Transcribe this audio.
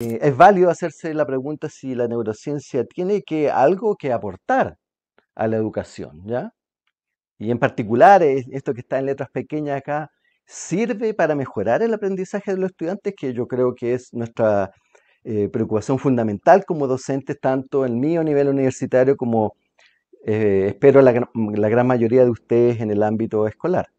Eh, es válido hacerse la pregunta si la neurociencia tiene que, algo que aportar a la educación, ¿ya? Y en particular, esto que está en letras pequeñas acá, sirve para mejorar el aprendizaje de los estudiantes, que yo creo que es nuestra eh, preocupación fundamental como docentes, tanto en a nivel universitario como eh, espero la gran mayoría de ustedes en el ámbito escolar.